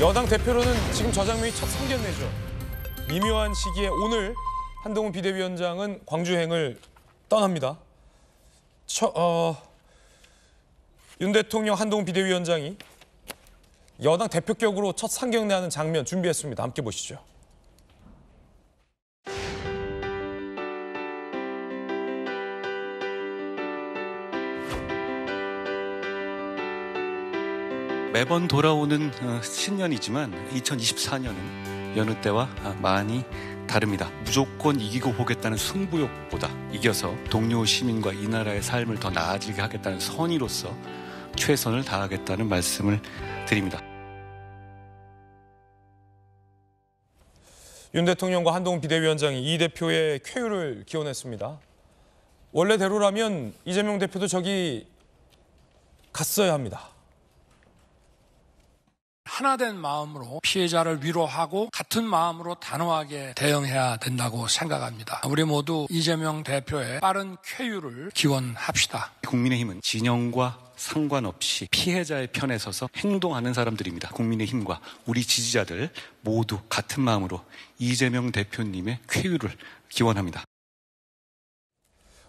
여당 대표로는 지금 저 장면이 첫 상견례죠. 미묘한 시기에 오늘 한동훈 비대위원장은 광주행을 떠납니다. 처, 어, 윤 대통령 한동훈 비대위원장이 여당 대표격으로 첫 상견례하는 장면 준비했습니다. 함께 보시죠. 매번 돌아오는 어, 신년이지만 2024년은 여느 때와 아, 많이 다릅니다. 무조건 이기고 보겠다는 승부욕보다 이겨서 동료 시민과 이 나라의 삶을 더 나아지게 하겠다는 선의로서 최선을 다하겠다는 말씀을 드립니다. 윤 대통령과 한동훈 비대위원장이 이 대표의 쾌유를 기원했습니다. 원래대로라면 이재명 대표도 저기 갔어야 합니다. 하나된 마음으로 피해자를 위로하고 같은 마음으로 단호하게 대응해야 된다고 생각합니다. 우리 모두 이재명 대표의 빠른 쾌유를 기원합시다. 국민의힘은 진영과 상관없이 피해자의 편에 서서 행동하는 사람들입니다. 국민의힘과 우리 지지자들 모두 같은 마음으로 이재명 대표님의 쾌유를 기원합니다.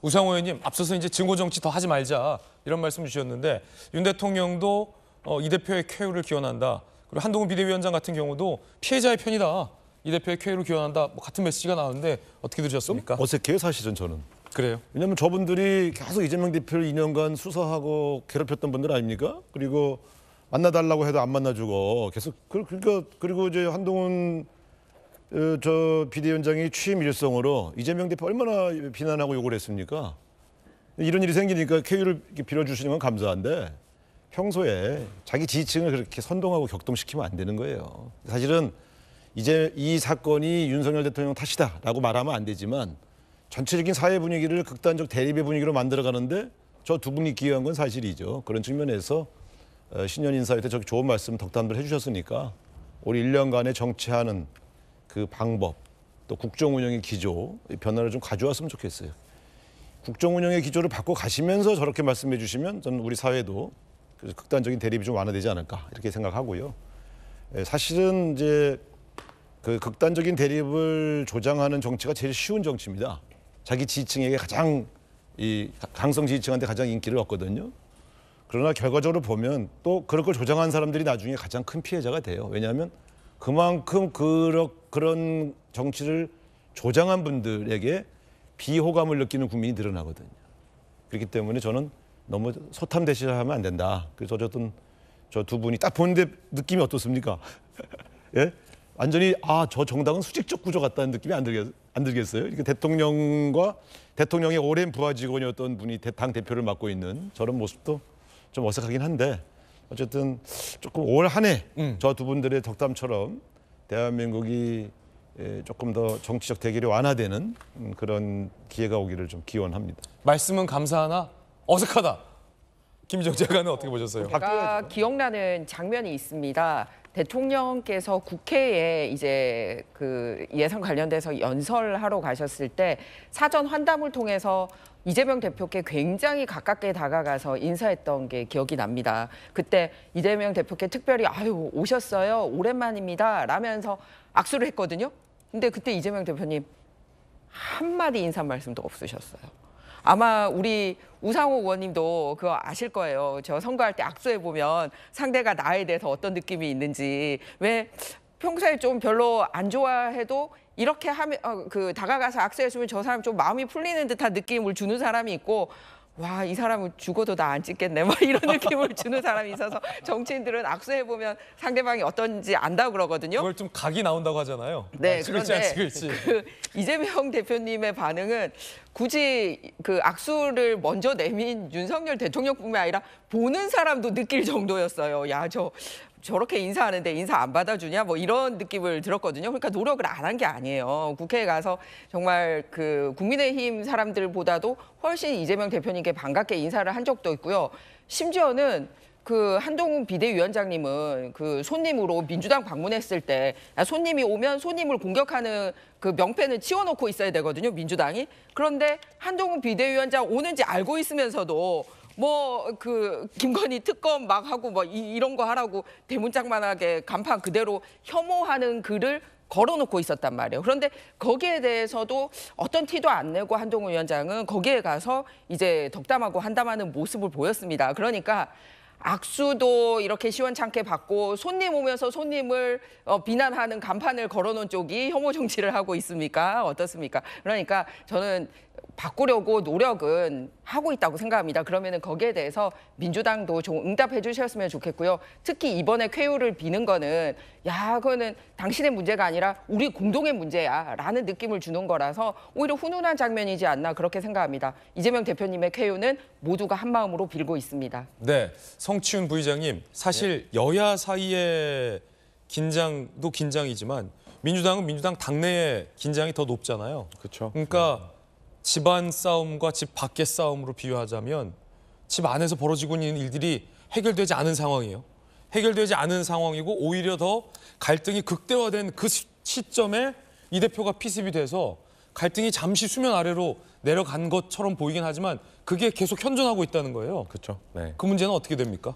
우상호 의원님 앞서서 이제 증오 정치 더 하지 말자 이런 말씀 주셨는데 윤 대통령도 어, 이 대표의 쾌유를 기원한다. 그리고 한동훈 비대위원장 같은 경우도 피해자의 편이다. 이 대표의 쾌유를 기원한다. 뭐 같은 메시지가 나왔는데 어떻게 들으셨습니까? 어색해요, 사실은 저는. 그래요? 왜냐하면 저분들이 계속 이재명 대표를 2년간 수사하고 괴롭혔던 분들 아닙니까? 그리고 만나달라고 해도 안 만나주고 계속 그, 그러니까 그리고 이제 한동훈 어, 저 비대위원장이 취임 일성으로 이재명 대표 얼마나 비난하고 욕을 했습니까? 이런 일이 생기니까 KU를 빌어주시는 건 감사한데 평소에 자기 지지층을 그렇게 선동하고 격동시키면 안 되는 거예요. 사실은 이제 이 사건이 윤석열 대통령 탓이다라고 말하면 안 되지만 전체적인 사회 분위기를 극단적 대립의 분위기로 만들어가는데 저 두 분이 기여한 건 사실이죠. 그런 측면에서 어, 신년 인사회 때 저기 좋은 말씀 덕담들 해주셨으니까 우리 1년간의 정치하는 그 방법 또 국정 운영의 기조 변화를 좀 가져왔으면 좋겠어요. 국정 운영의 기조를 바꿔 가시면서 저렇게 말씀해 주시면 저는 우리 사회도 극단적인 대립이 좀 완화되지 않을까 이렇게 생각하고요. 예, 사실은 이제 그 극단적인 대립을 조장하는 정치가 제일 쉬운 정치입니다. 자기 지지층에게 가장 이 강성 지지층한테 가장 인기를 얻거든요. 그러나 결과적으로 보면 또 그런 걸 조장한 사람들이 나중에 가장 큰 피해자가 돼요. 왜냐하면 그만큼 그러, 그런 정치를 조장한 분들에게 비호감을 느끼는 국민이 늘어나거든요. 그렇기 때문에 저는 너무 소탐대시하면 안 된다. 그래서 어쨌든 저 두 분이 딱 보는데 느낌이 어떻습니까? 예? 완전히 아 저 정당은 수직적 구조 같다는 느낌이 안, 들겠, 안 들겠어요? 이렇게 대통령과 대통령의 오랜 부하 직원이었던 분이 대, 당 대표를 맡고 있는 저런 모습도 좀 어색하긴 한데 어쨌든 조금 올 한해 음. 저두 분들의 덕담처럼 대한민국이 예, 조금 더 정치적 대결이 완화되는 음, 그런 기회가 오기를 좀 기원합니다. 말씀은 감사하나 어색하다. 김정재 가는 어떻게 보셨어요? 제가 기억나는 장면이 있습니다. 대통령께서 국회에 이제 그 예산 관련돼서 연설하러 가셨을 때 사전 환담을 통해서 이재명 대표께 굉장히 가깝게 다가가서 인사했던 게 기억이 납니다. 그때 이재명 대표께 특별히 아유 오셨어요 오랜만입니다 라면서 악수를 했거든요. 근데 그때 이재명 대표님 한마디 인사 말씀도 없으셨어요. 아마 우리 우상호 의원님도 그거 아실 거예요. 저 선거할 때 악수해 보면 상대가 나에 대해서 어떤 느낌이 있는지 왜 평소에 좀 별로 안 좋아해도 이렇게 하면 어, 그 다가가서 악수해주면 저 사람 좀 마음이 풀리는 듯한 느낌을 주는 사람이 있고 와, 이 사람은 죽어도 나 안 찍겠네. 막 이런 느낌을 주는 사람이 있어서 정치인들은 악수해보면 상대방이 어떤지 안다고 그러거든요. 그걸 좀 각이 나온다고 하잖아요. 네, 아, 찍을지 안 찍을지. 그 이재명 대표님의 반응은 굳이 그 악수를 먼저 내민 윤석열 대통령 뿐만 아니라 보는 사람도 느낄 정도였어요. 야, 저 저렇게 인사하는데 인사 안 받아주냐 뭐 이런 느낌을 들었거든요. 그러니까 노력을 안 한 게 아니에요. 국회에 가서 정말 그 국민의힘 사람들보다도 훨씬 이재명 대표님께 반갑게 인사를 한 적도 있고요. 심지어는 그 한동훈 비대위원장님은 그 손님으로 민주당 방문했을 때 아, 손님이 오면 손님을 공격하는 그 명패는 치워놓고 있어야 되거든요 민주당이 그런데 한동훈 비대위원장 오는지 알고 있으면서도 뭐그 김건희 특검 막 하고 뭐 이, 이런 거 하라고 대문짝만하게 간판 그대로 혐오하는 글을 걸어놓고 있었단 말이에요. 그런데 거기에 대해서도 어떤 티도 안 내고 한동훈 위원장은 거기에 가서 이제 덕담하고 한담하는 모습을 보였습니다. 그러니까 악수도 이렇게 시원찮게 받고 손님 오면서 손님을 어, 비난하는 간판을 걸어놓은 쪽이 혐오 정치를 하고 있습니까? 어떻습니까? 그러니까 저는 바꾸려고 노력은 하고 있다고 생각합니다. 그러면은 거기에 대해서 민주당도 좀 응답해 주셨으면 좋겠고요. 특히 이번에 쾌유를 비는 거는 야, 그거는 당신의 문제가 아니라 우리 공동의 문제야라는 느낌을 주는 거라서 오히려 훈훈한 장면이지 않나 그렇게 생각합니다. 이재명 대표님의 쾌유는 모두가 한 마음으로 빌고 있습니다. 네. 성치훈 부의장님, 사실 네. 여야 사이의 긴장도 긴장이지만 민주당은 민주당 당내의 긴장이 더 높잖아요. 그렇죠. 그러니까 네. 집안 싸움과 집 밖의 싸움으로 비유하자면 집 안에서 벌어지고 있는 일들이 해결되지 않은 상황이에요. 해결되지 않은 상황이고 오히려 더 갈등이 극대화된 그 시점에 이 대표가 피습이 돼서 갈등이 잠시 수면 아래로 내려간 것처럼 보이긴 하지만 그게 계속 현존하고 있다는 거예요. 그렇죠. 네. 그 문제는 어떻게 됩니까?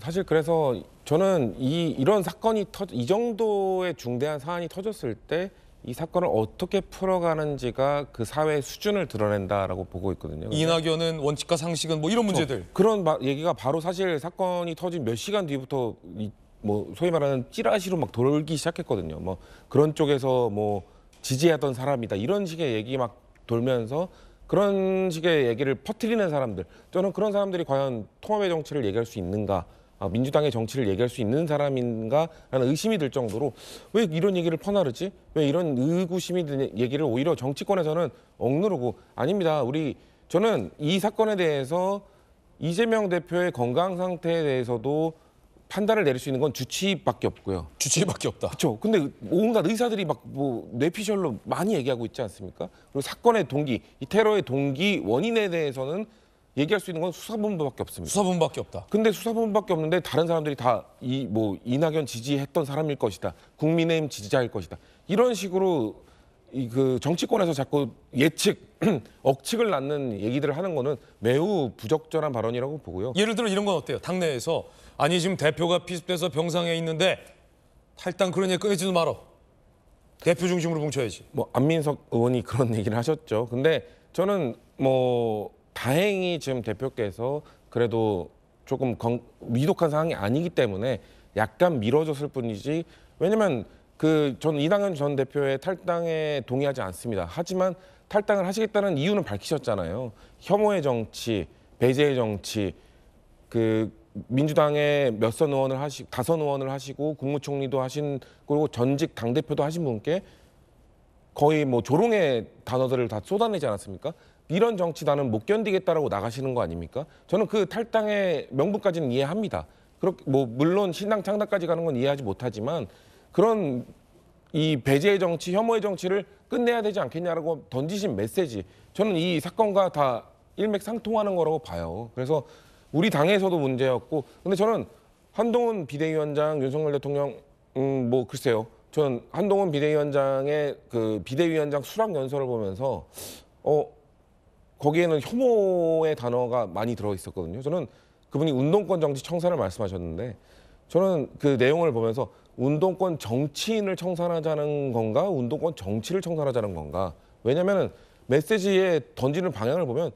사실 그래서 저는 이 이런 사건이 터, 이 정도의 중대한 사안이 터졌을 때이 사건을 어떻게 풀어가는지가 그 사회의 수준을 드러낸다라고 보고 있거든요. 이낙연은 원칙과 상식은 뭐 이런 문제들. 그런 마, 얘기가 바로 사실 사건이 터진 몇 시간 뒤부터 이, 뭐 소위 말하는 찌라시로 막 돌기 시작했거든요. 뭐 그런 쪽에서 뭐 지지하던 사람이다 이런 식의 얘기 막 돌면서 그런 식의 얘기를 퍼뜨리는 사람들 저는 그런 사람들이 과연 통합의 정치를 얘기할 수 있는가 아, 민주당의 정치를 얘기할 수 있는 사람인가라는 의심이 들 정도로 왜 이런 얘기를 퍼나르지? 왜 이런 의구심이 드는 얘기를 오히려 정치권에서는 억누르고 아닙니다. 우리 저는 이 사건에 대해서 이재명 대표의 건강 상태에 대해서도 판단을 내릴 수 있는 건 주치의밖에 없고요. 주치의밖에 없다. 그렇죠. 근데 온갖 의사들이 막 뭐 뇌피셜로 많이 얘기하고 있지 않습니까? 그리고 사건의 동기, 이 테러의 동기 원인에 대해서는 얘기할 수 있는 건 수사본부밖에 없습니다. 수사본밖에 없다. 근데 수사본부밖에 없는데 다른 사람들이 다 이 뭐 이낙연 지지했던 사람일 것이다. 국민의힘 지지자일 것이다. 이런 식으로 이 그 정치권에서 자꾸 예측 억측을 낳는 얘기들을 하는 거는 매우 부적절한 발언이라고 보고요. 예를 들어 이런 건 어때요? 당내에서 아니 지금 대표가 피습돼서 병상에 있는데 탈당 그런 얘기 꺼내지도 말어. 대표 중심으로 뭉쳐야지. 뭐 안민석 의원이 그런 얘기를 하셨죠. 근데 저는 뭐 다행히 지금 대표께서 그래도 조금 건, 위독한 상황이 아니기 때문에 약간 미뤄졌을 뿐이지 왜냐면 그 저는 이당현 전 대표의 탈당에 동의하지 않습니다. 하지만 탈당을 하시겠다는 이유는 밝히셨잖아요. 혐오의 정치, 배제의 정치, 그 민주당의 몇 선 의원을 하시 다선 의원을 하시고 국무총리도 하신 그리고 전직 당 대표도 하신 분께 거의 뭐 조롱의 단어들을 다 쏟아내지 않았습니까? 이런 정치단은 못 견디겠다라고 나가시는 거 아닙니까? 저는 그 탈당의 명분까지는 이해합니다. 그렇뭐 물론 신당 창당까지 가는 건 이해하지 못하지만 그런 이 배제의 정치, 혐오의 정치를 끝내야 되지 않겠냐라고 던지신 메시지 저는 이 사건과 다 일맥상통하는 거라고 봐요. 그래서 우리 당에서도 문제였고 근데 저는 한동훈 비대위원장, 윤석열 대통령 음 뭐 글쎄요. 저는 한동훈 비대위원장의 그 비대위원장 수락 연설을 보면서 어 거기에는 혐오의 단어가 많이 들어 있었거든요. 저는 그분이 운동권 정치 청산을 말씀하셨는데 저는 그 내용을 보면서 운동권 정치인을 청산하자는 건가 운동권 정치를 청산하자는 건가 왜냐면 메시지에 던지는 방향을 보면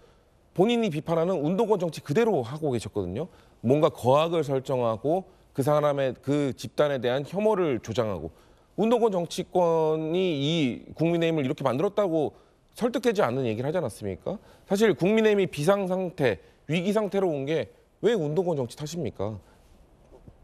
본인이 비판하는 운동권 정치 그대로 하고 계셨거든요. 뭔가 거학을 설정하고 그 사람의 그 집단에 대한 혐오를 조장하고 운동권 정치권이 이 국민의힘을 이렇게 만들었다고 설득되지 않는 얘기를 하지 않았습니까? 사실 국민의힘이 비상 상태, 위기 상태로 온 게 왜 운동권 정치 탓입니까?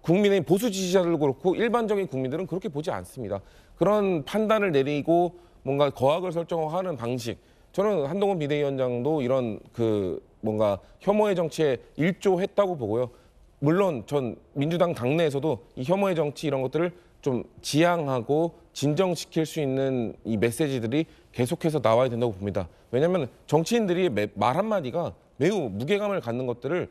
국민의힘 보수 지지자들도 그렇고 일반적인 국민들은 그렇게 보지 않습니다. 그런 판단을 내리고 뭔가 거학을 설정하는 방식. 저는 한동훈 비대위원장도 이런 그 뭔가 혐오의 정치에 일조했다고 보고요. 물론 전 민주당 당내에서도 이 혐오의 정치 이런 것들을 좀 지향하고 진정시킬 수 있는 이 메시지들이 계속해서 나와야 된다고 봅니다. 왜냐하면 정치인들이 말 한마디가 매우 무게감을 갖는 것들을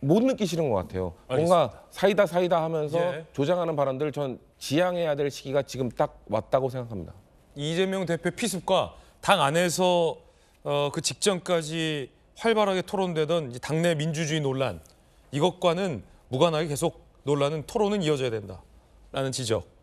못 느끼시는 것 같아요. 알겠습니다. 뭔가 사이다 사이다 하면서 예. 조장하는 발언들 전 지향해야 될 시기가 지금 딱 왔다고 생각합니다. 이재명 대표 피습과 당 안에서 어, 그 직전까지 활발하게 토론되던 당내 민주주의 논란 이것과는 무관하게 계속 논란은 토론은 이어져야 된다. 라는 지적